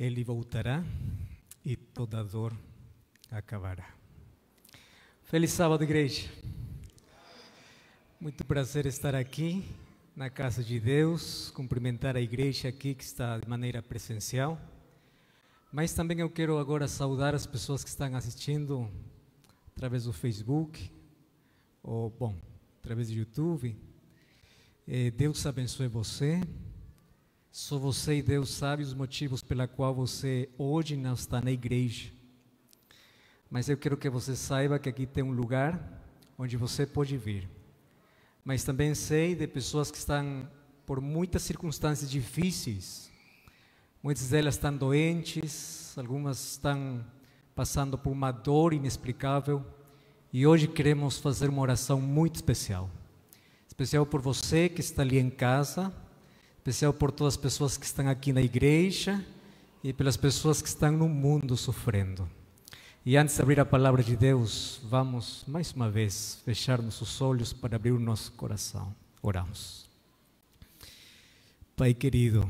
Ele voltará e toda dor acabará. Feliz sábado, igreja. Muito prazer estar aqui na casa de Deus, cumprimentar a igreja aqui que está de maneira presencial. Mas também eu quero agora saudar as pessoas que estão assistindo através do Facebook, ou, bom, através do YouTube. Eh, Deus abençoe você. Só você e Deus sabe os motivos pela qual você hoje não está na igreja. Mas eu quero que você saiba que aqui tem um lugar onde você pode vir. Mas também sei de pessoas que estão por muitas circunstâncias difíceis. Muitas delas estão doentes, algumas estão passando por uma dor inexplicável. E hoje queremos fazer uma oração muito especial. Especial por você que está ali em casa, especial por todas as pessoas que estão aqui na igreja e pelas pessoas que estão no mundo sofrendo. E antes de abrir a palavra de Deus, vamos mais uma vez fechar nossos olhos para abrir o nosso coração. Oramos. Pai querido,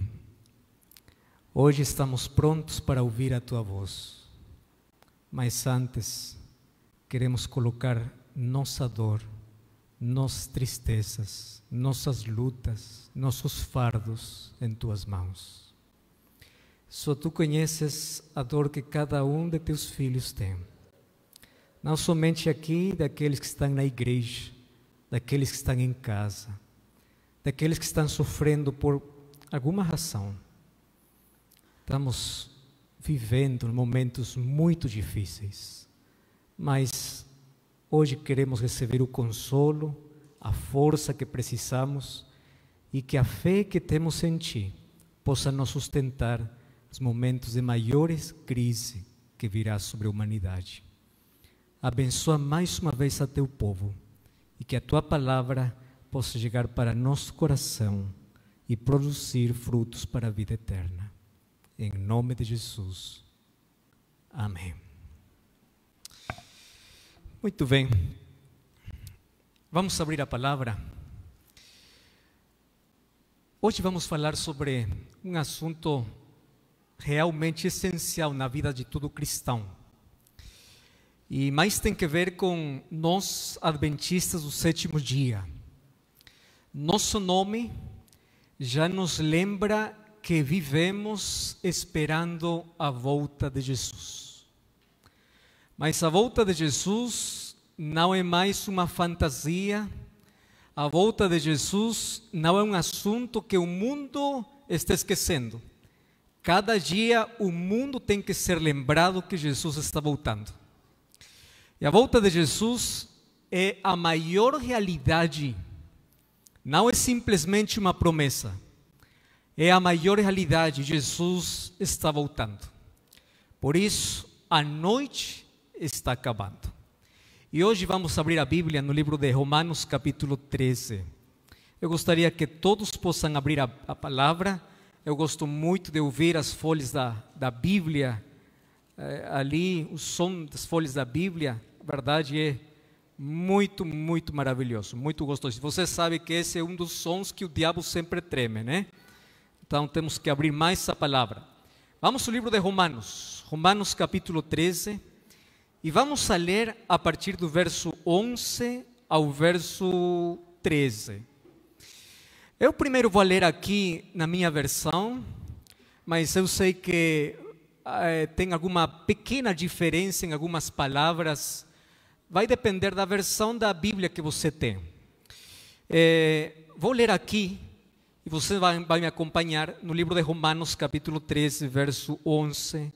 hoje estamos prontos para ouvir a tua voz, mas antes queremos colocar nossa dor nossas tristezas, nossas lutas, nossos fardos em tuas mãos. Só tu conheces a dor que cada um de teus filhos tem. Não somente aqui, daqueles que estão na igreja, daqueles que estão em casa, daqueles que estão sofrendo por alguma razão. Estamos vivendo momentos muito difíceis, mas Hoje queremos receber o consolo, a força que precisamos e que a fé que temos em Ti possa nos sustentar nos momentos de maiores crise que virá sobre a humanidade. Abençoa mais uma vez a Teu povo e que a Tua palavra possa chegar para nosso coração e produzir frutos para a vida eterna. Em nome de Jesus. Amém. Muito bem. Vamos abrir a palavra. Hoje vamos falar sobre um assunto realmente essencial na vida de todo cristão. E mais tem que ver com nós, adventistas do sétimo dia. Nosso nome já nos lembra que vivemos esperando a volta de Jesus. Mas a volta de Jesus não é mais uma fantasia. A volta de Jesus não é um assunto que o mundo está esquecendo. Cada dia o mundo tem que ser lembrado que Jesus está voltando. E a volta de Jesus é a maior realidade. Não é simplesmente uma promessa. É a maior realidade. Jesus está voltando. Por isso, a noite está acabando. E hoje vamos abrir a Bíblia no livro de Romanos, capítulo 13. Eu gostaria que todos possam abrir a, a palavra. Eu gosto muito de ouvir as folhas da, da Bíblia, eh, ali, o som das folhas da Bíblia, a verdade é muito, muito maravilhoso, muito gostoso. Você sabe que esse é um dos sons que o diabo sempre treme, né? Então temos que abrir mais a palavra. Vamos ao livro de Romanos, Romanos capítulo 13. E vamos a ler a partir do verso 11 ao verso 13. Eu primeiro vou ler aqui na minha versão, mas eu sei que é, tem alguma pequena diferença em algumas palavras. Vai depender da versão da Bíblia que você tem. É, vou ler aqui e você vai, vai me acompanhar no livro de Romanos, capítulo 13, verso 11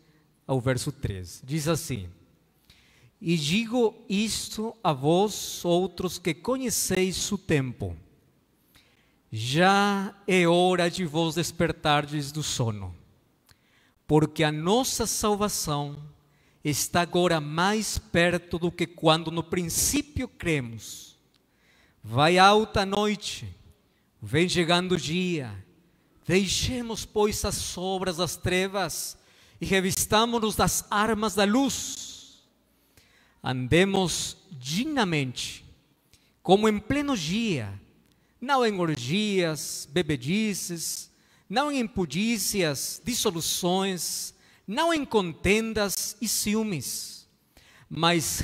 ao verso 13. Diz assim. E digo isto a vós outros que conheceis o tempo. Já é hora de vos despertardes do sono, porque a nossa salvação está agora mais perto do que quando no princípio cremos. Vai alta a noite, vem chegando o dia. Deixemos, pois, as sobras das trevas e revistamos-nos das armas da luz andemos dignamente, como em pleno dia, não em orgias, bebedices, não em impudícias, dissoluções, não em contendas e ciúmes, mas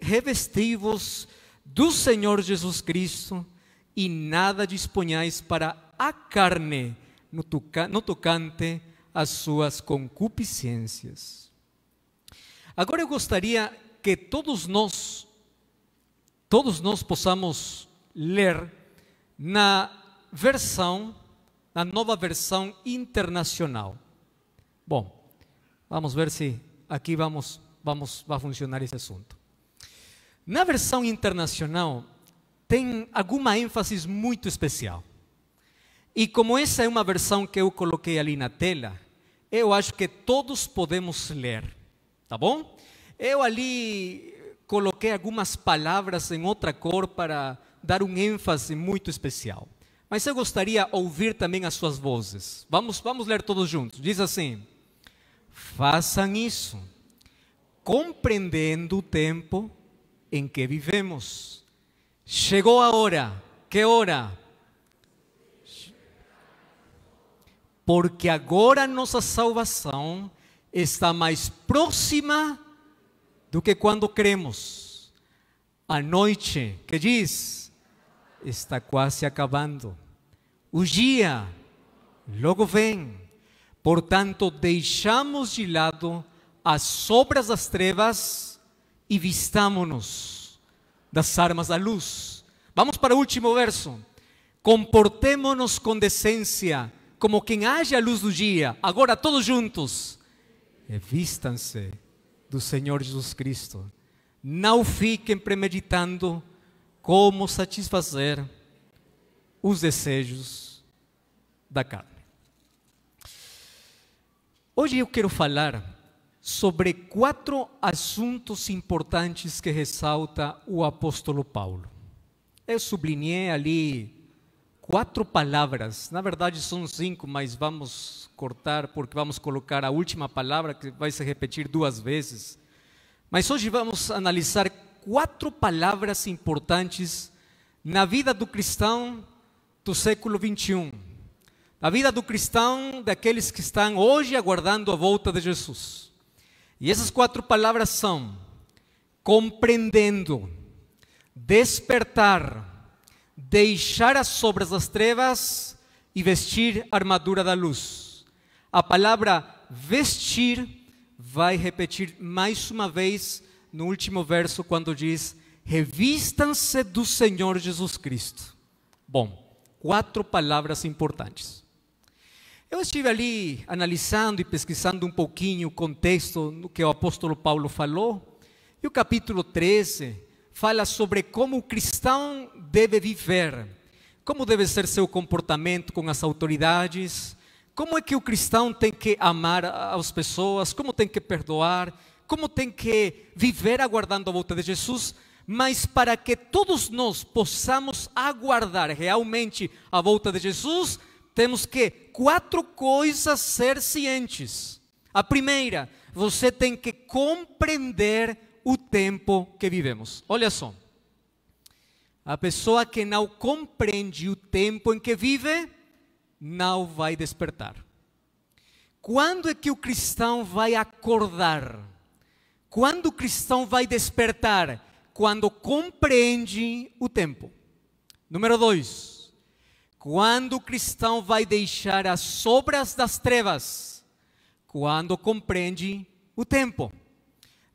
revestivos do Senhor Jesus Cristo e nada disponhais para a carne no, toca, no tocante às suas concupiscências. Agora eu gostaria que todos nós, todos nós possamos ler na versão, na nova versão internacional. Bom, vamos ver se aqui vamos, vamos, vai funcionar esse assunto. Na versão internacional, tem alguma ênfase muito especial. E como essa é uma versão que eu coloquei ali na tela, eu acho que todos podemos ler, tá bom? Eu ali coloquei algumas palavras em outra cor para dar um ênfase muito especial. Mas eu gostaria ouvir também as suas vozes. Vamos, vamos ler todos juntos. Diz assim: Façam isso, compreendendo o tempo em que vivemos. Chegou a hora. Que hora? Porque agora nossa salvação está mais próxima do que quando cremos. A noite, que diz, está quase acabando. O dia logo vem. Portanto, deixamos de lado as obras das trevas e vistamo-nos das armas da luz. Vamos para o último verso. Comportemo-nos com decência, como quem haja a luz do dia. Agora, todos juntos, vistam se do Senhor Jesus Cristo. Não fiquem premeditando como satisfazer os desejos da carne. Hoje eu quero falar sobre quatro assuntos importantes que ressalta o apóstolo Paulo. Eu sublinhei ali quatro palavras. Na verdade, são cinco, mas vamos cortar porque vamos colocar a última palavra que vai se repetir duas vezes. Mas hoje vamos analisar quatro palavras importantes na vida do cristão do século 21. Na vida do cristão daqueles que estão hoje aguardando a volta de Jesus. E essas quatro palavras são compreendendo, despertar, deixar as sobras das trevas e vestir a armadura da luz. A palavra vestir vai repetir mais uma vez no último verso, quando diz: revistam-se do Senhor Jesus Cristo. Bom, quatro palavras importantes. Eu estive ali analisando e pesquisando um pouquinho o contexto no que o apóstolo Paulo falou, e o capítulo 13 fala sobre como o cristão deve viver, como deve ser seu comportamento com as autoridades, como é que o cristão tem que amar as pessoas, como tem que perdoar, como tem que viver aguardando a volta de Jesus, mas para que todos nós possamos aguardar realmente a volta de Jesus, temos que quatro coisas ser cientes. A primeira, você tem que compreender o tempo que vivemos. Olha só. A pessoa que não compreende o tempo em que vive, não vai despertar. Quando é que o cristão vai acordar? Quando o cristão vai despertar? Quando compreende o tempo. Número dois, quando o cristão vai deixar as sobras das trevas? Quando compreende o tempo.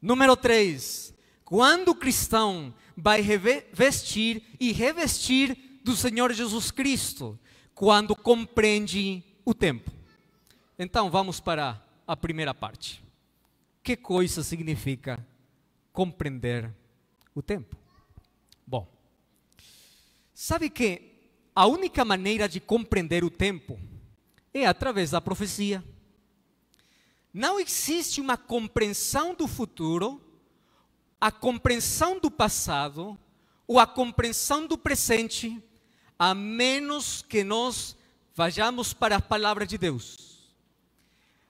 Número 3. Quando o cristão vai revestir e revestir do Senhor Jesus Cristo, quando compreende o tempo. Então vamos para a primeira parte. Que coisa significa compreender o tempo? Bom, sabe que a única maneira de compreender o tempo é através da profecia não existe uma compreensão do futuro, a compreensão do passado ou a compreensão do presente, a menos que nós vayamos para a palavra de Deus.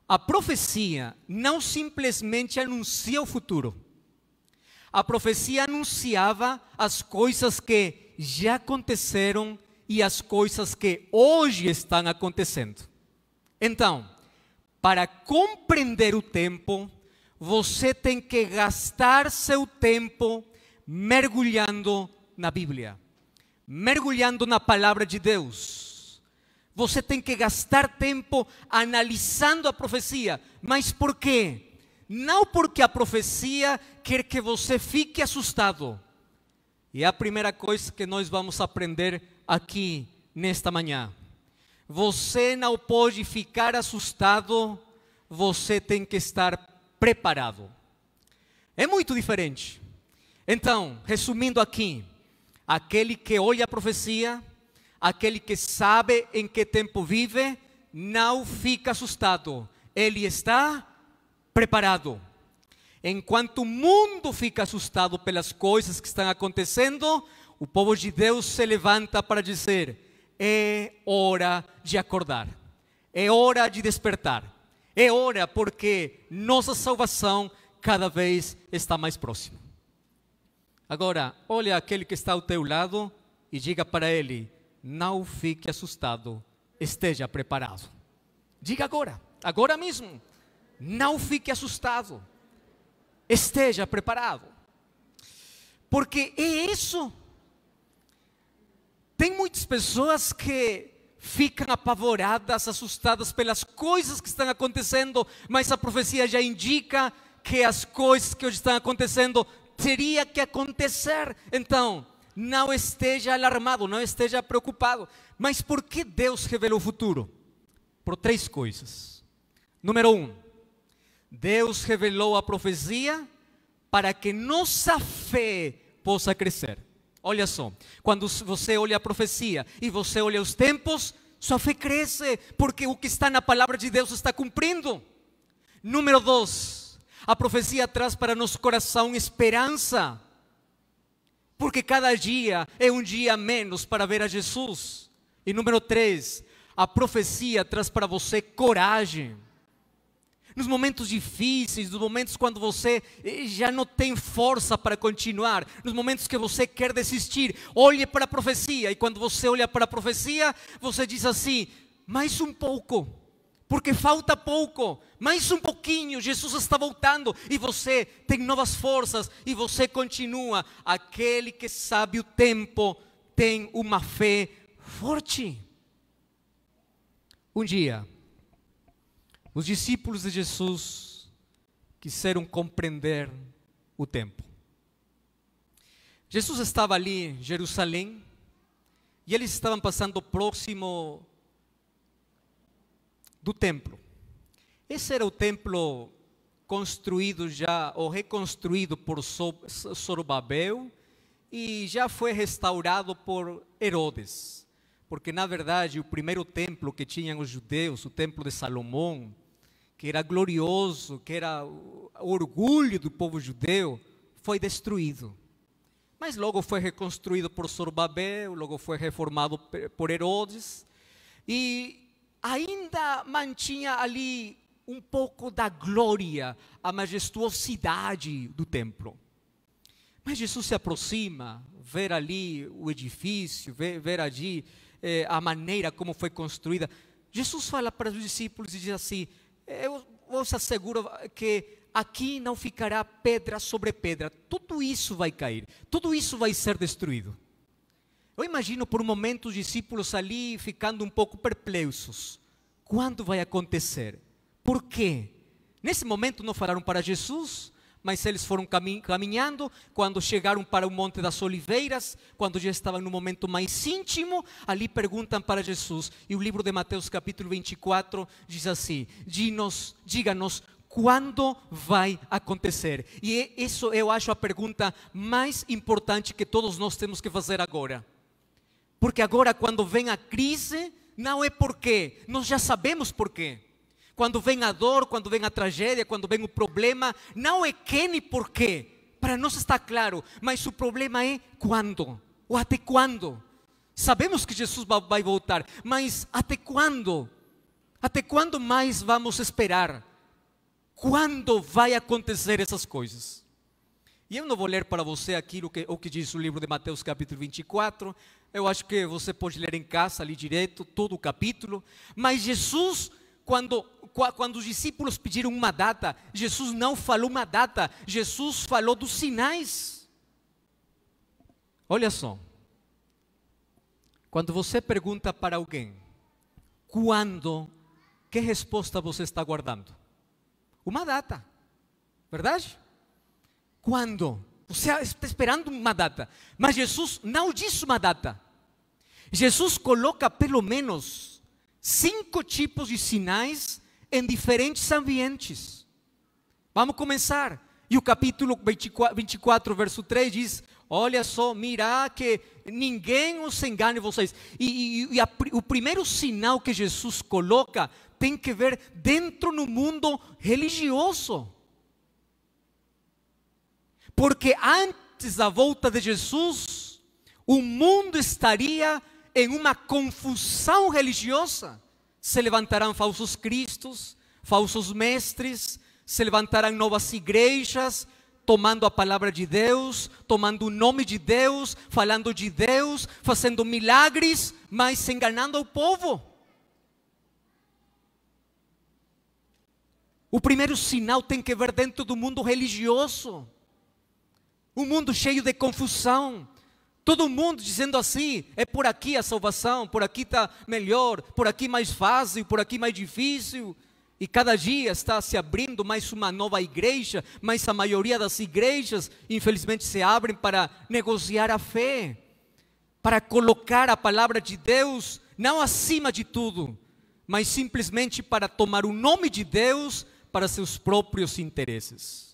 A profecia não simplesmente anuncia o futuro. A profecia anunciava as coisas que já aconteceram e as coisas que hoje estão acontecendo. Então, para compreender o tempo, você tem que gastar seu tempo mergulhando na Bíblia, mergulhando na palavra de Deus. Você tem que gastar tempo analisando a profecia. Mas por quê? Não porque a profecia quer que você fique assustado. E é a primeira coisa que nós vamos aprender aqui nesta manhã. Você não pode ficar assustado, você tem que estar preparado. É muito diferente. Então, resumindo aqui, aquele que olha a profecia, aquele que sabe em que tempo vive, não fica assustado, ele está preparado. Enquanto o mundo fica assustado pelas coisas que estão acontecendo, o povo de Deus se levanta para dizer: é hora de acordar, é hora de despertar, é hora porque nossa salvação cada vez está mais próxima. Agora, olha aquele que está ao teu lado e diga para ele: não fique assustado, esteja preparado. Diga agora, agora mesmo. Não fique assustado, esteja preparado. Porque é isso tem muitas pessoas que ficam apavoradas, assustadas pelas coisas que estão acontecendo, mas a profecia já indica que as coisas que hoje estão acontecendo teria que acontecer. Então, não esteja alarmado, não esteja preocupado. Mas por que Deus revelou o futuro? Por três coisas. Número um, Deus revelou a profecia para que nossa fé possa crescer. Olha só, quando você olha a profecia e você olha os tempos, sua fé cresce, porque o que está na palavra de Deus está cumprindo. Número dois, a profecia traz para nosso coração esperança, porque cada dia é um dia menos para ver a Jesus. E número três, a profecia traz para você coragem nos momentos difíceis, nos momentos quando você eh, já não tem força para continuar, nos momentos que você quer desistir. Olhe para a profecia, e quando você olha para a profecia, você diz assim: mais um pouco, porque falta pouco, mais um pouquinho, Jesus está voltando, e você tem novas forças, e você continua. Aquele que sabe o tempo tem uma fé forte. Um dia, os discípulos de Jesus quiseram compreender o tempo. Jesus estava ali em Jerusalém e eles estavam passando próximo do templo. Esse era o templo construído já, ou reconstruído por Sorobabel, e já foi restaurado por Herodes. Porque, na verdade, o primeiro templo que tinham os judeus, o templo de Salomão, que era glorioso, que era orgulho do povo judeu, foi destruído. Mas logo foi reconstruído por Sorbabel, logo foi reformado por Herodes, e ainda mantinha ali um pouco da glória, a majestuosidade do templo. Mas Jesus se aproxima, ver ali o edifício, ver, ver ali eh, a maneira como foi construída. Jesus fala para os discípulos e diz assim: eu, vos asseguro que aqui não ficará pedra sobre pedra, tudo isso vai cair, tudo isso vai ser destruído. Eu imagino por um momento os discípulos ali ficando um pouco perplexos. Quando vai acontecer? Por quê? Nesse momento não falaram para Jesus, mas eles foram caminhando. Quando chegaram para o Monte das Oliveiras, quando já estavam no momento mais íntimo, ali perguntam para Jesus. E o livro de Mateus, capítulo 24, diz assim: Diga-nos quando vai acontecer? E é, isso eu acho a pergunta mais importante que todos nós temos que fazer agora. Porque agora, quando vem a crise, não é porquê, nós já sabemos porquê. Quando vem a dor, quando vem a tragédia, quando vem o problema, não é quem e porquê. Para nós está claro, mas o problema é quando, ou até quando. Sabemos que Jesus vai voltar, mas até quando? Até quando mais vamos esperar? Quando vai acontecer essas coisas? E eu não vou ler para você aquilo que, o que diz o livro de Mateus, capítulo 24. Eu acho que você pode ler em casa, ali direto, todo o capítulo. Mas Jesus, quando quando os discípulos pediram uma data, Jesus não falou uma data, Jesus falou dos sinais. Olha só. Quando você pergunta para alguém, quando, que resposta você está guardando? Uma data, verdade? Quando? Você está esperando uma data, mas Jesus não disse uma data. Jesus coloca pelo menos cinco tipos de sinais em diferentes ambientes. Vamos começar. E o capítulo 24, 24 verso 3 diz: Olha só, mirá que ninguém os engane vocês. E, e, e a, o primeiro sinal que Jesus coloca tem que ver dentro no mundo religioso. Porque antes da volta de Jesus, o mundo estaria em uma confusão religiosa se levantarão falsos cristos, falsos mestres, se levantarão novas igrejas, tomando a palavra de Deus, tomando o nome de Deus, falando de Deus, fazendo milagres, mas enganando o povo. O primeiro sinal tem que ver dentro do mundo religioso. Um mundo cheio de confusão, Todo mundo dizendo assim: é por aqui a salvação, por aqui está melhor, por aqui mais fácil, por aqui mais difícil. E cada dia está se abrindo mais uma nova igreja, mas a maioria das igrejas, infelizmente, se abrem para negociar a fé, para colocar a palavra de Deus não acima de tudo, mas simplesmente para tomar o nome de Deus para seus próprios interesses.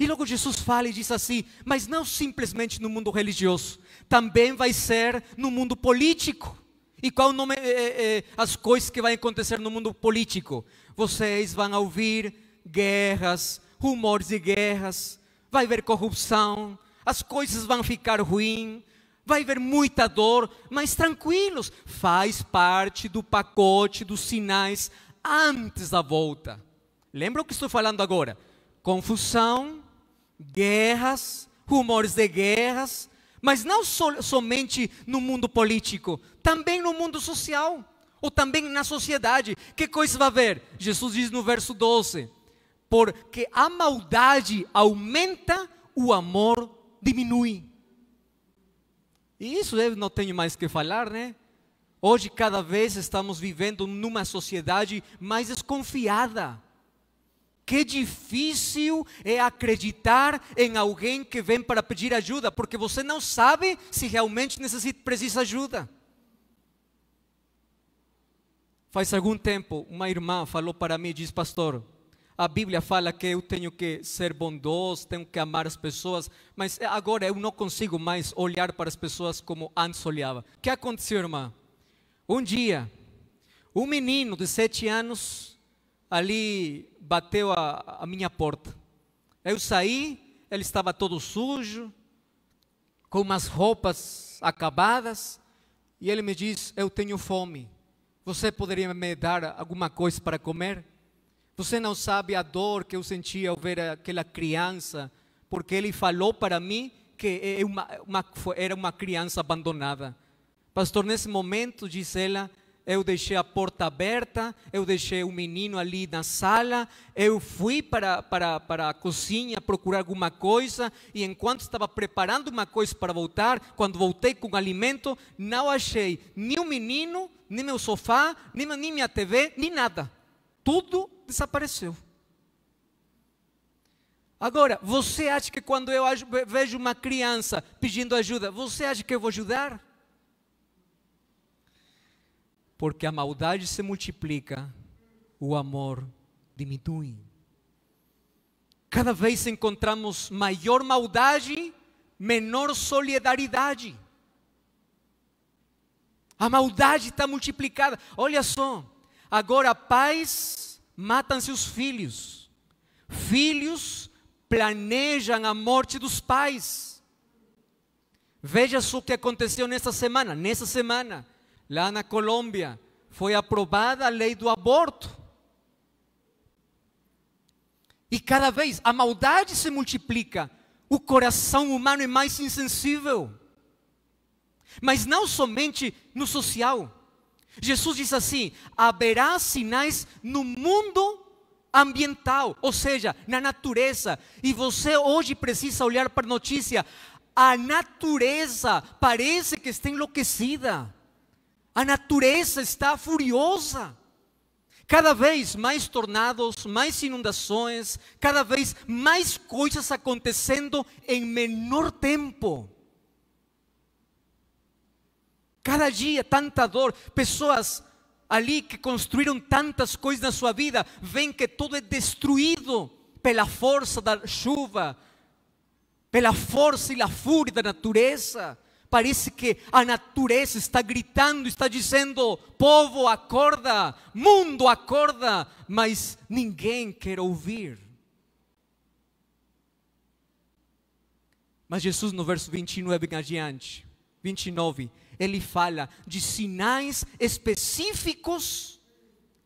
E logo Jesus fala e diz assim: mas não simplesmente no mundo religioso, também vai ser no mundo político. E qual o nome, é, é, as coisas que vão acontecer no mundo político? Vocês vão ouvir guerras, rumores de guerras, vai haver corrupção, as coisas vão ficar ruins, vai haver muita dor, mas tranquilos, faz parte do pacote dos sinais antes da volta. Lembra o que estou falando agora? Confusão, guerras, rumores de guerras, mas não so, somente no mundo político, também no mundo social, ou também na sociedade. Que coisa vai haver? Jesus diz no verso 12: Porque a maldade aumenta, o amor diminui. E isso eu não tenho mais que falar, né? Hoje, cada vez estamos vivendo numa sociedade mais desconfiada que difícil é acreditar em alguém que vem para pedir ajuda, porque você não sabe se realmente necessita, precisa ajuda. Faz algum tempo, uma irmã falou para mim, diz, pastor, a Bíblia fala que eu tenho que ser bondoso, tenho que amar as pessoas, mas agora eu não consigo mais olhar para as pessoas como antes olhava. O que aconteceu, irmã? Um dia, um menino de sete anos, ali bateu a, a minha porta. Eu saí, ele estava todo sujo, com umas roupas acabadas, e ele me diz: Eu tenho fome. Você poderia me dar alguma coisa para comer? Você não sabe a dor que eu senti ao ver aquela criança, porque ele falou para mim que é uma, uma, era uma criança abandonada. Pastor, nesse momento, diz ela, eu deixei a porta aberta, eu deixei o menino ali na sala, eu fui para, para, para a cozinha procurar alguma coisa, e enquanto estava preparando uma coisa para voltar, quando voltei com o alimento, não achei nem o menino, nem meu sofá, nem, nem minha TV, nem nada. Tudo desapareceu. Agora, você acha que quando eu vejo uma criança pedindo ajuda, você acha que eu vou ajudar? porque a maldade se multiplica, o amor diminui. Cada vez encontramos maior maldade, menor solidariedade. A maldade está multiplicada. Olha só, agora pais matam seus filhos, filhos planejam a morte dos pais. Veja só o que aconteceu nessa semana. Nessa semana, lá na Colômbia, foi aprovada a lei do aborto. E cada vez a maldade se multiplica, o coração humano é mais insensível. Mas não somente no social. Jesus diz assim: haverá sinais no mundo ambiental, ou seja, na natureza. E você hoje precisa olhar para a notícia. A natureza parece que está enlouquecida. A natureza está furiosa. Cada vez mais tornados, mais inundações, cada vez mais coisas acontecendo em menor tempo. Cada dia tanta dor, pessoas ali que construíram tantas coisas na sua vida, veem que tudo é destruído pela força da chuva, pela força e la fúria da natureza. Parece que a natureza está gritando, está dizendo: povo, acorda, mundo, acorda, mas ninguém quer ouvir. Mas Jesus, no verso 29 em adiante, 29, ele fala de sinais específicos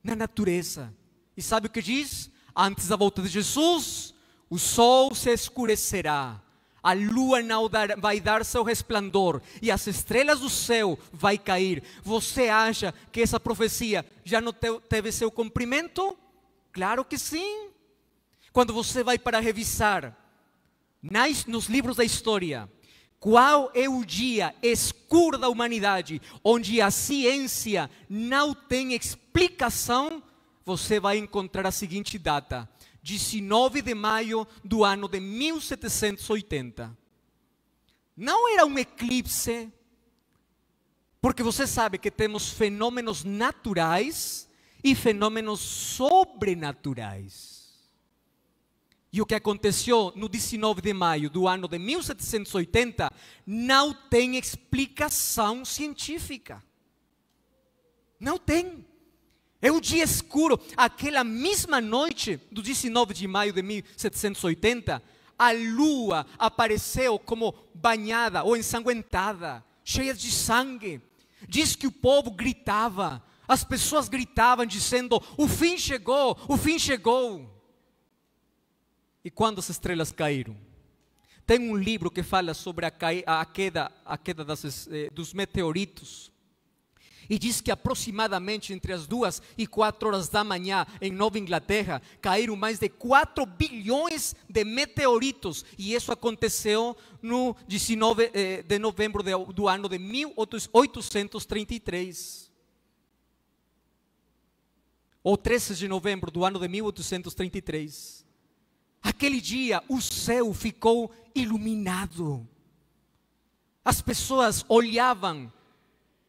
na natureza. E sabe o que diz? Antes da volta de Jesus, o sol se escurecerá a lua não dar, vai dar seu resplandor e as estrelas do céu vai cair. Você acha que essa profecia já não teve seu cumprimento? Claro que sim. Quando você vai para revisar nas, nos livros da história, qual é o dia escuro da humanidade onde a ciência não tem explicação? Você vai encontrar a seguinte data: 19 de maio do ano de 1780. Não era um eclipse, porque você sabe que temos fenômenos naturais e fenômenos sobrenaturais. E o que aconteceu no 19 de maio do ano de 1780 não tem explicação científica. Não tem. É um dia escuro. Aquela mesma noite do 19 de maio de 1780, a lua apareceu como banhada ou ensanguentada, cheia de sangue. Diz que o povo gritava, as pessoas gritavam dizendo: "O fim chegou, o fim chegou". E quando as estrelas caíram? Tem um livro que fala sobre a, queda, a queda das, eh, dos meteoritos. E diz que aproximadamente entre as duas e quatro horas da manhã, em Nova Inglaterra, caíram mais de 4 bilhões de meteoritos. E isso aconteceu no 19 eh, de novembro do ano de 1833. Ou 13 de novembro do ano de 1833. Aquele dia o céu ficou iluminado. As pessoas olhavam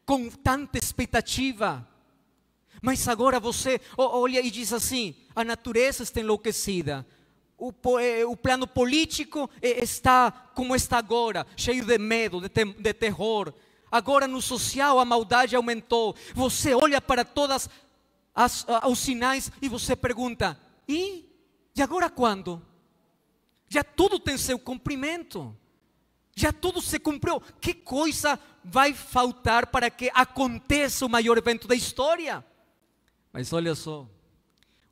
com tanta expectativa. Mas agora você olha e diz assim: a natureza está enlouquecida, o, eh, o, plano político eh, está como está agora, cheio de medo, de, te, de terror. Agora no social a maldade aumentou. Você olha para todas as, os sinais e você pergunta: e, e agora quando? Já tudo tem seu cumprimento. Já tudo se cumpriu. Que coisa vai faltar para que aconteça o maior evento da história. Mas olha só,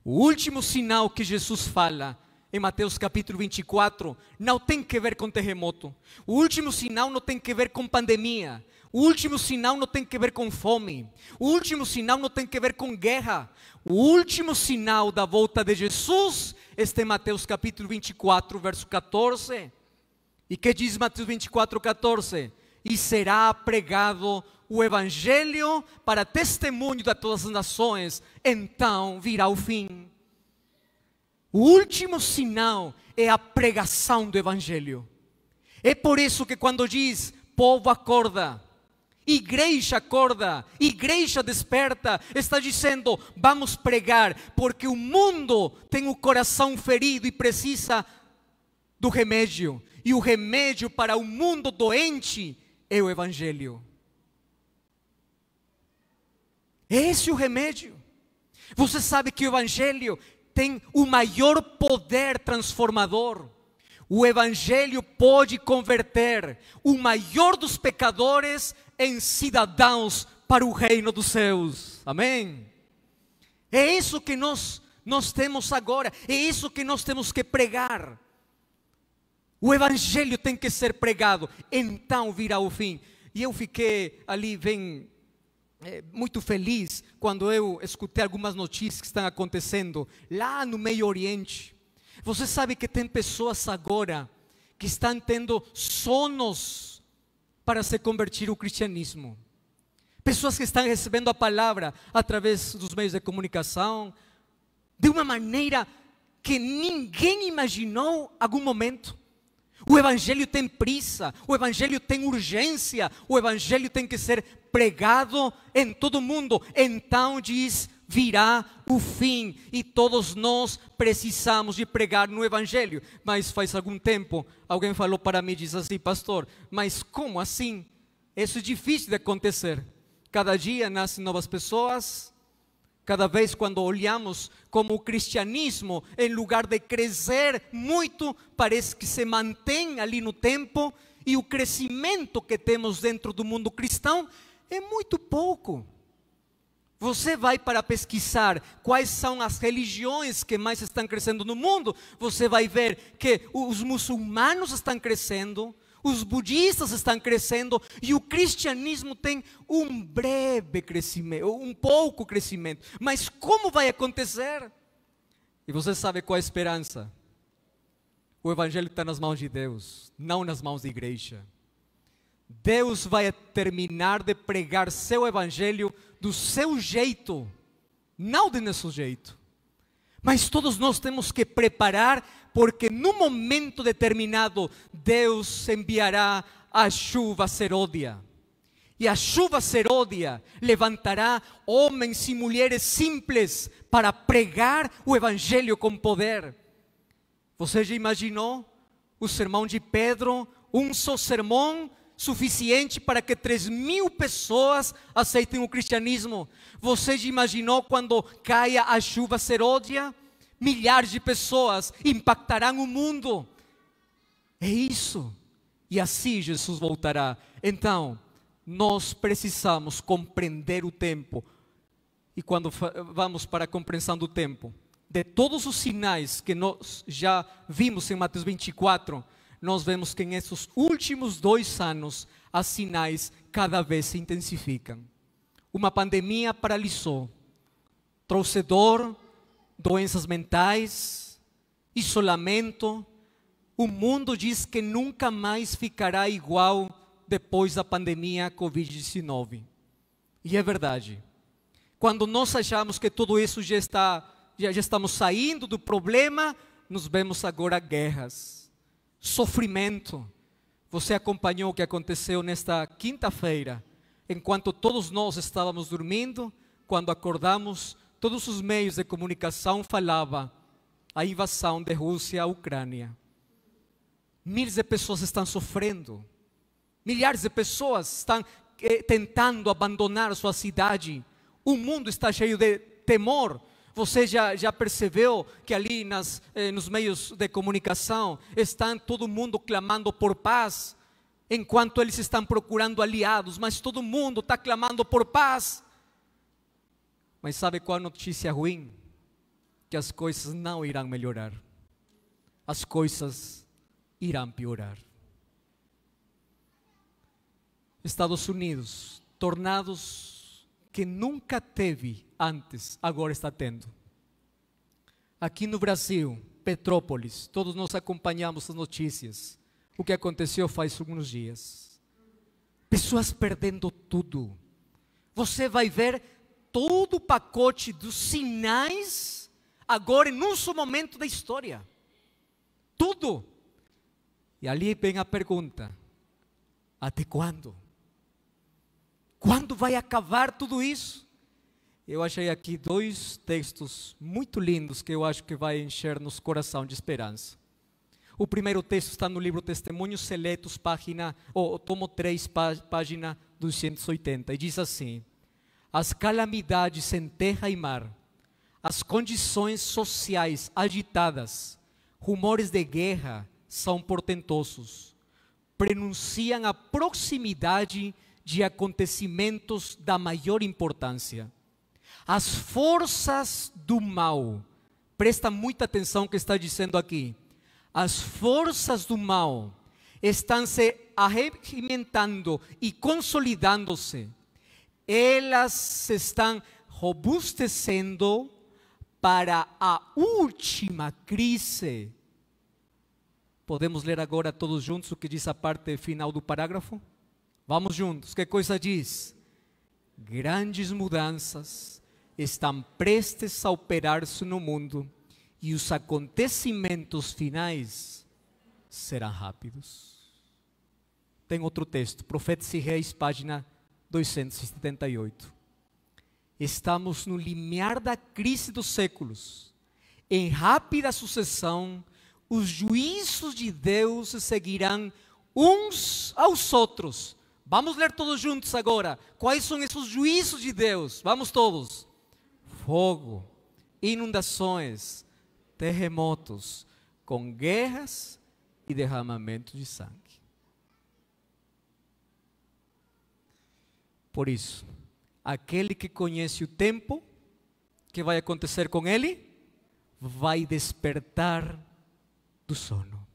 o último sinal que Jesus fala em Mateus capítulo 24 não tem que ver com terremoto. O último sinal não tem que ver com pandemia. O último sinal não tem que ver com fome. O último sinal não tem que ver com guerra. O último sinal da volta de Jesus está em Mateus capítulo 24, verso 14. E que diz Mateus 24, 14? e será pregado o Evangelho para testemunho de todas as nações, então virá o fim. O último sinal é a pregação do Evangelho. É por isso que quando diz povo acorda, igreja acorda, igreja desperta, está dizendo vamos pregar, porque o mundo tem o coração ferido e precisa do remédio. E o remédio para o mundo doente é o Evangelho. Esse é o remédio. Você sabe que o Evangelho tem o maior poder transformador. O Evangelho pode converter o maior dos pecadores em cidadãos para o reino dos céus. Amém? É isso que nós, nós temos agora, é isso que nós temos que pregar. O evangelho tem que ser pregado, então virá o fim. E eu fiquei ali bem eh, muito feliz quando eu escutei algumas notícias que estão acontecendo lá no Meio Oriente. Você sabe que tem pessoas agora que estão tendo sonos para se convertir ao cristianismo. Pessoas que estão recebendo a palavra através dos meios de comunicação, de uma maneira que ninguém imaginou algum momento. O Evangelho tem prisa, o Evangelho tem urgência, o Evangelho tem que ser pregado em todo mundo. Então diz: virá o fim, e todos nós precisamos de pregar no Evangelho. Mas faz algum tempo alguém falou para mim, diz assim, pastor, mas como assim? Isso é difícil de acontecer. Cada dia nascem novas pessoas, Cada vez quando olhamos como o cristianismo, em lugar de crescer muito, parece que se mantém ali no tempo, e o crescimento que temos dentro do mundo cristão é muito pouco. Você vai para pesquisar quais são as religiões que mais estão crescendo no mundo, você vai ver que os muçulmanos estão crescendo, os budistas estão crescendo e o cristianismo tem um breve crescimento, um pouco crescimento. Mas como vai acontecer? E você sabe qual é a esperança? O evangelho está nas mãos de Deus, não nas mãos da igreja. Deus vai terminar de pregar seu evangelho do seu jeito, não do nosso jeito. Mas todos nós temos que preparar porque num momento determinado Deus enviará a chuva serôdia. E a chuva serôdia levantará homens e mulheres simples para pregar o evangelho com poder. Você já imaginou o sermão de Pedro? Um só sermão suficiente para que 3 mil pessoas aceitem o cristianismo. Você já imaginou quando caia a chuva serôdia? milhares de pessoas impactarão o mundo. É isso. E assim Jesus voltará. Então, nós precisamos compreender o tempo. E quando vamos para a compreensão do tempo, de todos os sinais que nós já vimos em Mateus 24, nós vemos que nesses últimos dois anos, os sinais cada vez se intensificam. Uma pandemia paralisou, trouxe dor, doenças mentais, isolamento. O mundo diz que nunca mais ficará igual depois da pandemia Covid-19. E é verdade. Quando nós achamos que tudo isso já está, já, já estamos saindo do problema, nos vemos agora guerras, sofrimento. Você acompanhou o que aconteceu nesta quinta-feira, enquanto todos nós estávamos dormindo, quando acordamos, todos os meios de comunicação falava a invasão de Rússia à Ucrânia. Milhares de pessoas estão sofrendo. Milhares de pessoas estão eh, tentando abandonar sua cidade. O mundo está cheio de temor. Você já, já percebeu que ali nas, eh, nos meios de comunicação está todo mundo clamando por paz, enquanto eles estão procurando aliados, mas todo mundo está clamando por paz. Mas sabe qual notícia ruim? Que as coisas não irão melhorar. As coisas irão piorar. Estados Unidos, tornados que nunca teve antes, agora está tendo. Aqui no Brasil, Petrópolis, todos nós acompanhamos as notícias. O que aconteceu faz alguns dias. Pessoas perdendo tudo. Você vai ver todo o pacote dos sinais agora em um só momento da história. Tudo. E ali vem a pergunta: até quando? Quando vai acabar tudo isso? Eu achei aqui dois textos muito lindos que eu acho que vai encher nos coração de esperança. O primeiro texto está no livro Testemunhos Seletos, página, ou tomo 3, página 280, e diz assim: as calamidades em terra e mar, as condições sociais agitadas, rumores de guerra são portentosos, prenunciam a proximidade de acontecimentos da maior importância. As forças do mal, presta muita atenção no que está dizendo aqui, as forças do mal estão se arregimentando e consolidando-se elas se estão robustecendo para a última crise. Podemos ler agora todos juntos o que diz a parte final do parágrafo? Vamos juntos, que coisa diz? Grandes mudanças estão prestes a operar-se no mundo e os acontecimentos finais serão rápidos. Tem outro texto, Profetas e Reis, página 278. Estamos no limiar da crise dos séculos. Em rápida sucessão, os juízos de Deus seguirão uns aos outros. Vamos ler todos juntos agora. Quais são esses juízos de Deus? Vamos todos: fogo, inundações, terremotos, com guerras e derramamento de sangue. Por isso, aquele que conhece o tempo que vai acontecer com ele, vai despertar do sono.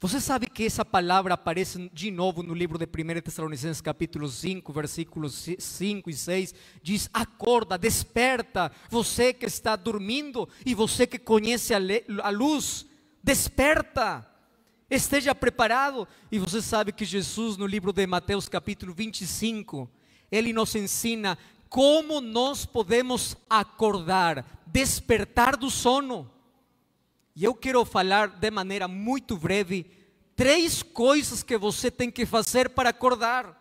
Você sabe que essa palavra aparece de novo no livro de 1 Tessalonicenses, capítulo 5, versículos 5 e 6. Diz: Acorda, desperta, você que está dormindo e você que conhece a luz, desperta. Esteja preparado. E você sabe que Jesus, no livro de Mateus, capítulo 25, ele nos ensina como nós podemos acordar, despertar do sono. E eu quero falar de maneira muito breve três coisas que você tem que fazer para acordar.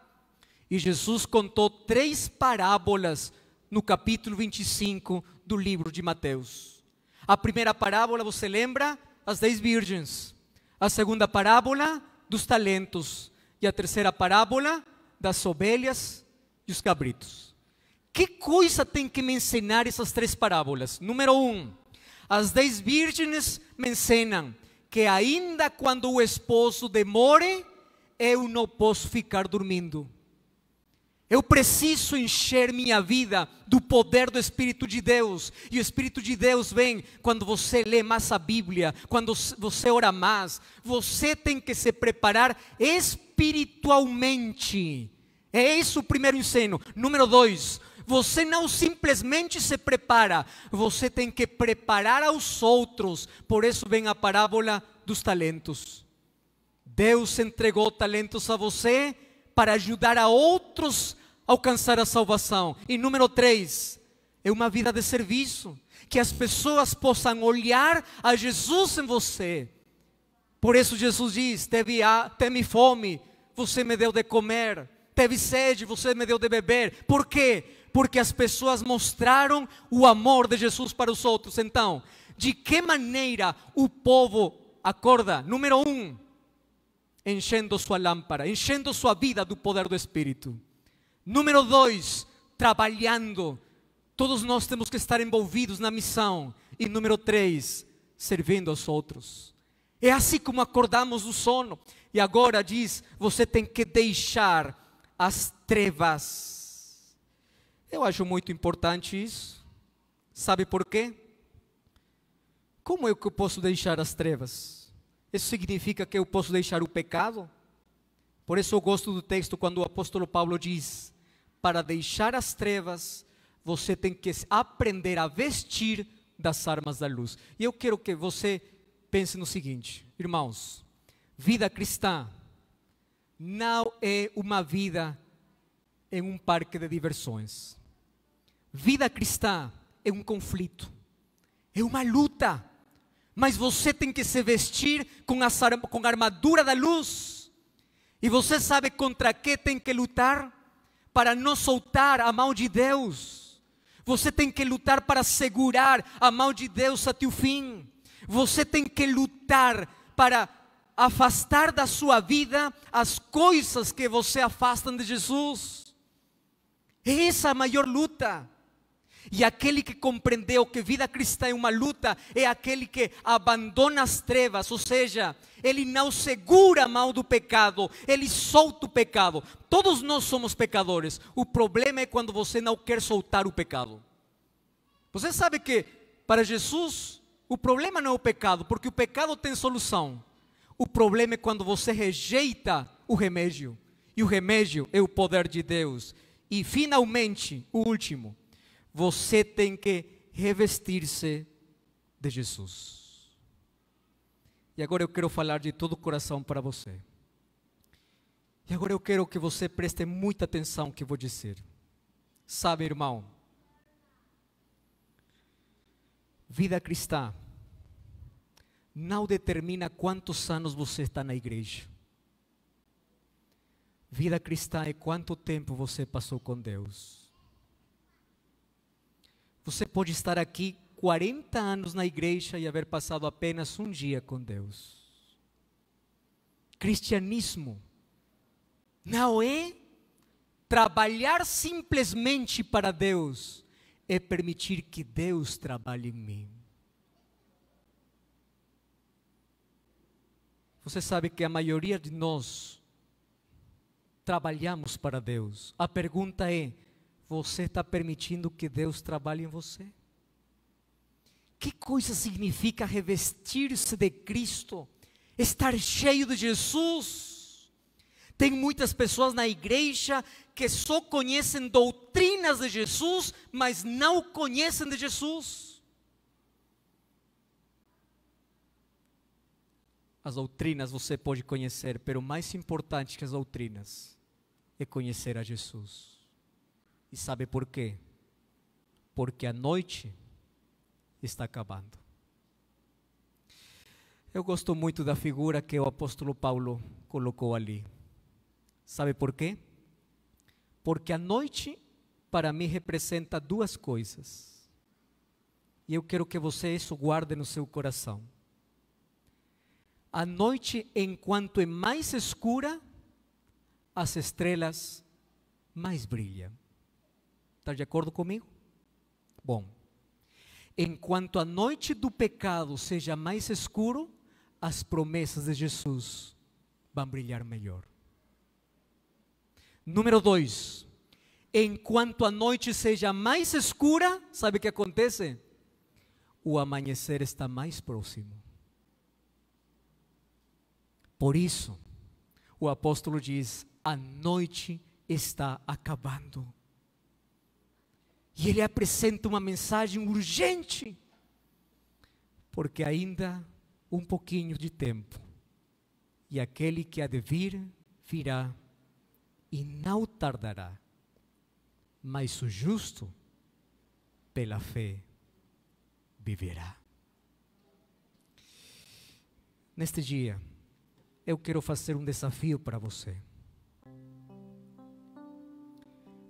E Jesus contou três parábolas no capítulo 25 do livro de Mateus. A primeira parábola, você lembra? As dez virgens a segunda parábola dos talentos e a terceira parábola das ovelhas e os cabritos. Que coisa tem que me ensinar essas três parábolas? Número um, as dez virgens me ensinam que ainda quando o esposo demore, eu não posso ficar dormindo. Eu preciso encher minha vida do poder do Espírito de Deus. E o Espírito de Deus vem quando você lê mais a Bíblia, quando você ora mais. Você tem que se preparar espiritualmente. É esse o primeiro ensino. Número dois, você não simplesmente se prepara, você tem que preparar aos outros. Por isso vem a parábola dos talentos. Deus entregou talentos a você para ajudar a outros a alcançar a salvação. E número três, é uma vida de serviço, que as pessoas possam olhar a Jesus em você. Por isso Jesus diz: teve, a, teve fome, você me deu de comer, teve sede, você me deu de beber. Por quê? Porque as pessoas mostraram o amor de Jesus para os outros. Então, de que maneira o povo acorda? Número um, enchendo sua lâmpada, enchendo sua vida do poder do Espírito. Número dois, trabalhando. Todos nós temos que estar envolvidos na missão. E número três, servindo aos outros. É assim como acordamos do sono. E agora diz: você tem que deixar as trevas. Eu acho muito importante isso. Sabe por quê? Como é que eu posso deixar as trevas? Isso significa que eu posso deixar o pecado? Por isso eu gosto do texto quando o apóstolo Paulo diz: Para deixar as trevas, você tem que aprender a vestir das armas da luz. E eu quero que você pense no seguinte, irmãos: vida cristã não é uma vida em um parque de diversões. Vida cristã é um conflito, é uma luta mas você tem que se vestir com, com a armadura da luz. E você sabe contra que tem que lutar para não soltar a mão de Deus. Você tem que lutar para segurar a mão de Deus até o fim. Você tem que lutar para afastar da sua vida as coisas que você afastam de Jesus. Essa é a maior luta. E aquele que compreendeu que vida cristã é uma luta é aquele que abandona as trevas, ou seja, ele não segura a mão do pecado, ele solta o pecado. Todos nós somos pecadores. O problema é quando você não quer soltar o pecado. Você sabe que para Jesus o problema não é o pecado, porque o pecado tem solução. O problema é quando você rejeita o remédio. E o remédio é o poder de Deus. E finalmente, o último, você tem que revestir-se de Jesus. E agora eu quero falar de todo o coração para você. E agora eu quero que você preste muita atenção no que vou dizer. Sabe, irmão, vida cristã não determina quantos anos você está na igreja. Vida cristã é quanto tempo você passou com Deus. Você pode estar aqui 40 anos na igreja e haver passado apenas um dia com Deus. Cristianismo não é trabalhar simplesmente para Deus, é permitir que Deus trabalhe em mim. Você sabe que a maioria de nós trabalhamos para Deus. A pergunta é: você está permitindo que Deus trabalhe em você? Que coisa significa revestir-se de Cristo? Estar cheio de Jesus? Tem muitas pessoas na igreja que só conhecem doutrinas de Jesus, mas não conhecem de Jesus. As doutrinas você pode conhecer, mas o mais importante que as doutrinas é conhecer a Jesus. E sabe por quê? Porque a noite está acabando. Eu gosto muito da figura que o apóstolo Paulo colocou ali. Sabe por quê? Porque a noite para mim representa duas coisas. E eu quero que você isso guarde no seu coração. A noite, enquanto é mais escura, as estrelas mais brilham. Está de acordo comigo? Bom, enquanto a noite do pecado seja mais escuro, as promessas de Jesus vão brilhar melhor. Número dois, enquanto a noite seja mais escura, sabe o que acontece? O amanhecer está mais próximo. Por isso, o apóstolo diz: a noite está acabando e ele apresenta uma mensagem urgente, porque ainda um pouquinho de tempo, e aquele que há de vir, virá, e não tardará. Mas o justo, pela fé, viverá. Neste dia, eu quero fazer um desafio para você.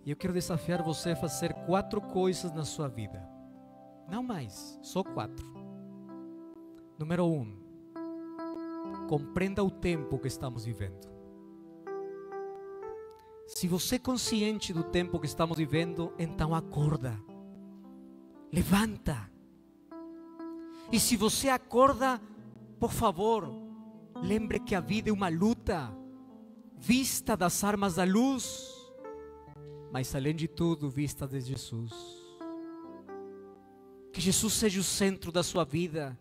E eu quero desafiar você a fazer quatro coisas na sua vida. Não mais, só quatro. Número um, compreenda o tempo que estamos vivendo. Se você é consciente do tempo que estamos vivendo, então acorda. Levanta. E se você acorda, por favor, lembre que a vida é uma luta. Vista das armas da luz mas além de tudo, vista de Jesus. Que Jesus seja o centro da sua vida.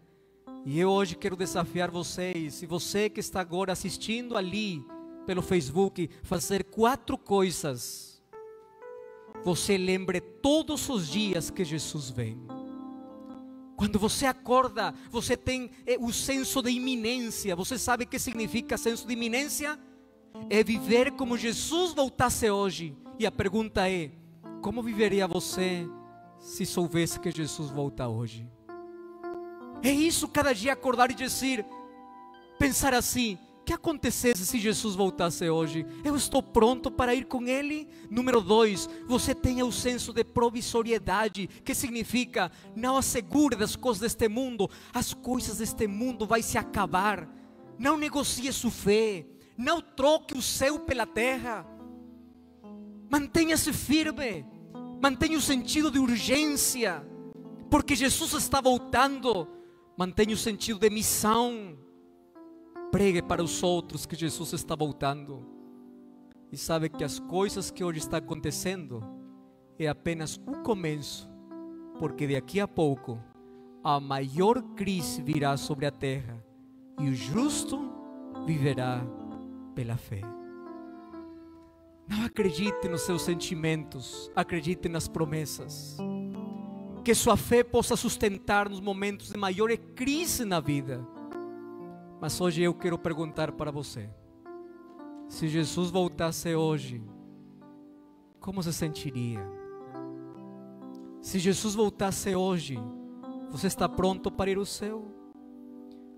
E eu hoje quero desafiar vocês, e você que está agora assistindo ali pelo Facebook, fazer quatro coisas. Você lembre todos os dias que Jesus vem. Quando você acorda, você tem eh, o senso de iminência. Você sabe o que significa senso de iminência? É viver como Jesus voltasse hoje e a pergunta é: como viveria você se soubesse que Jesus volta hoje? É isso cada dia acordar e dizer, pensar assim: o que acontecesse se Jesus voltasse hoje? Eu estou pronto para ir com Ele? Número dois, você tenha o senso de provisoriedade, que significa não assegure das coisas deste mundo, as coisas deste mundo vão se acabar. Não negocie sua fé, não troque o céu pela terra. Mantenha-se firme, mantenha o sentido de urgência, porque Jesus está voltando. Mantenha o sentido de missão. Pregue para os outros que Jesus está voltando. E sabe que as coisas que hoje está acontecendo é apenas o começo, porque daqui a pouco a maior crise virá sobre a terra e o justo viverá pela fé. Não acredite nos seus sentimentos, acredite nas promessas. Que sua fé possa sustentar nos momentos de maior crise na vida. Mas hoje eu quero perguntar para você: se Jesus voltasse hoje, como se sentiria? Se Jesus voltasse hoje, você está pronto para ir ao céu?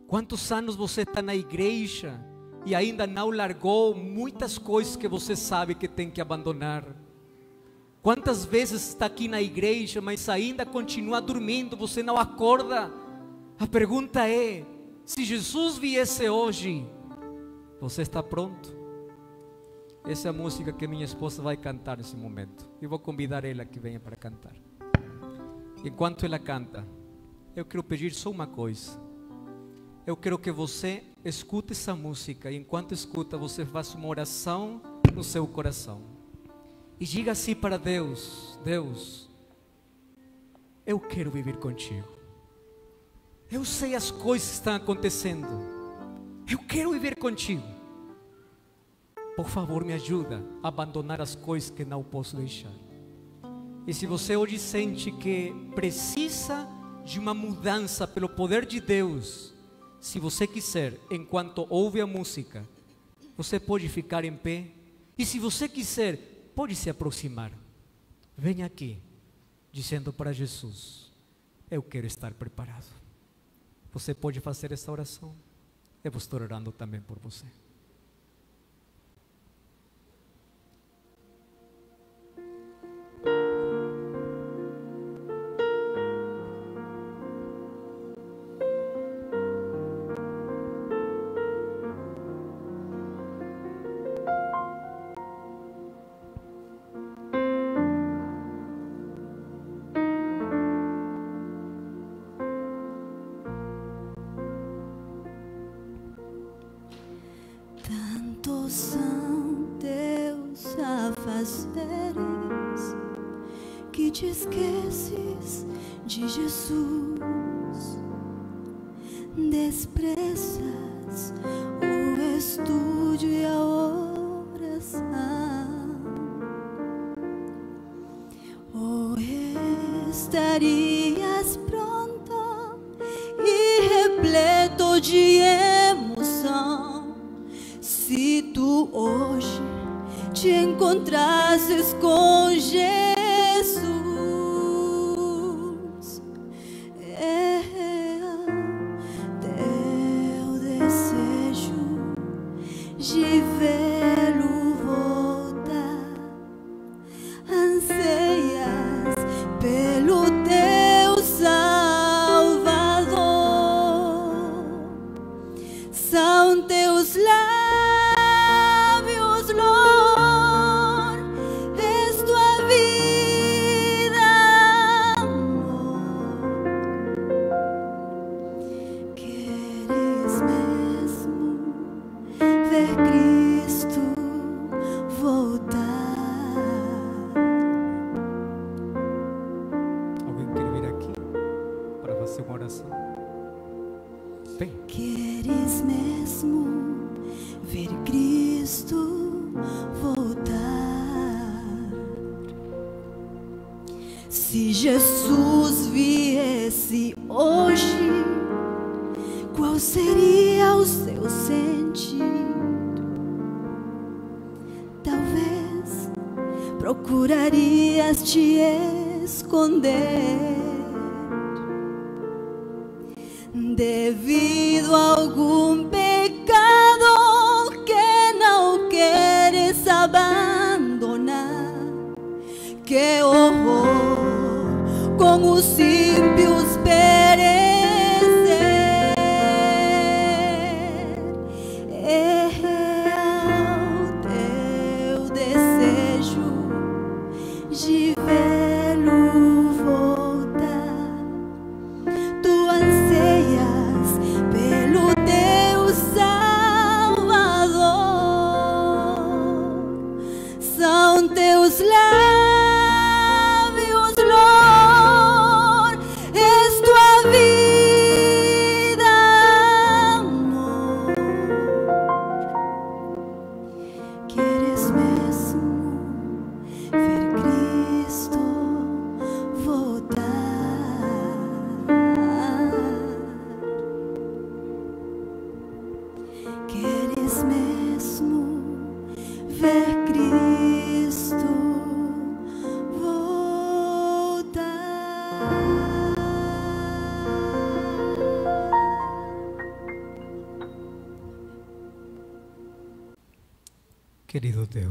Quantos anos você está na igreja? e ainda não largou muitas coisas que você sabe que tem que abandonar. Quantas vezes está aqui na igreja, mas ainda continua dormindo, você não acorda? A pergunta é: se Jesus viesse hoje, você está pronto? Essa é a música que minha esposa vai cantar nesse momento. Eu vou convidar ela que venha para cantar. Enquanto ela canta, eu quero pedir só uma coisa. Eu quero que você escuta essa música e enquanto escuta você faça uma oração no seu coração. E diga assim para Deus: Deus, eu quero viver contigo. Eu sei as coisas que estão acontecendo. Eu quero viver contigo. Por favor, me ajuda a abandonar as coisas que não posso deixar. E se você hoje sente que precisa de uma mudança pelo poder de Deus, se você quiser, enquanto ouve a música, você pode ficar em pé. E se você quiser, pode se aproximar. Venha aqui, dizendo para Jesus: Eu quero estar preparado. Você pode fazer essa oração. Eu vou estar orando também por você. te esqueces de Jesus, desprezas o estúdio e a oração. Ou estarias pronto e repleto de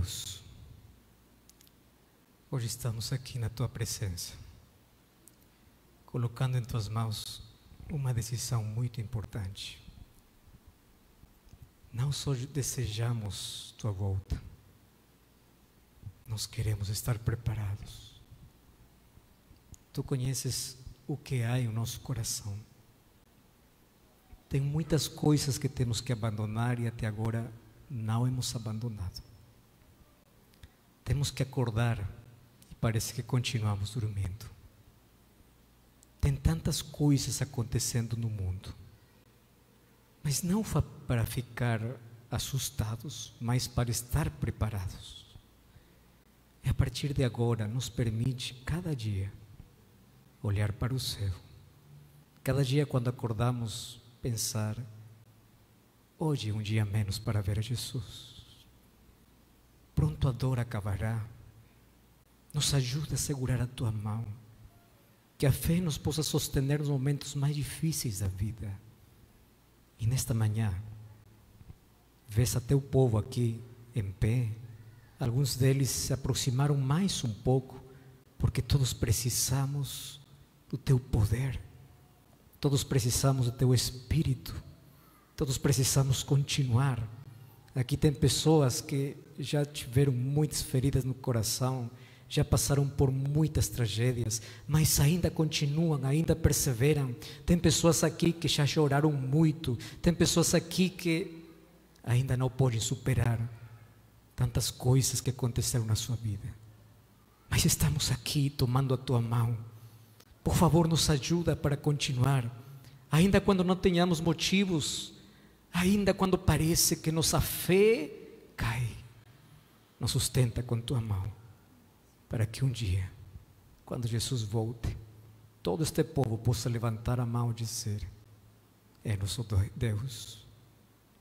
Deus, hoje estamos aqui na tua presença, colocando em tuas mãos uma decisão muito importante. Não só desejamos tua volta, nós queremos estar preparados. Tu conheces o que há em nosso coração. Tem muitas coisas que temos que abandonar e até agora não hemos abandonado. Temos que acordar e parece que continuamos dormindo. Tem tantas coisas acontecendo no mundo, mas não para ficar assustados, mas para estar preparados. E a partir de agora, nos permite cada dia olhar para o céu. Cada dia, quando acordamos, pensar: hoje é um dia menos para ver Jesus tua dor acabará. Nos ajude a segurar a tua mão. Que a fé nos possa sostener nos momentos mais difíceis da vida. E nesta manhã, vês até o povo aqui em pé. Alguns deles se aproximaram mais um pouco, porque todos precisamos do teu poder. Todos precisamos do teu espírito. Todos precisamos continuar. Aqui tem pessoas que já tiveram muitas feridas no coração, já passaram por muitas tragédias, mas ainda continuam, ainda perseveram. Tem pessoas aqui que já choraram muito, tem pessoas aqui que ainda não podem superar tantas coisas que aconteceram na sua vida. Mas estamos aqui tomando a tua mão. Por favor, nos ajuda para continuar, ainda quando não tenhamos motivos, ainda quando parece que nossa fé cai nos sustenta com tua mão, para que um dia, quando Jesus volte, todo este povo possa levantar a mão e dizer: É nosso Deus,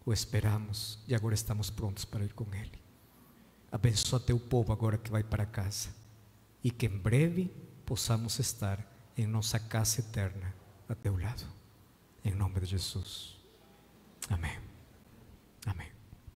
o esperamos e agora estamos prontos para ir com Ele. Abençoa teu povo agora que vai para casa e que em breve possamos estar em nossa casa eterna a teu lado. Em nome de Jesus. Amém. Amém.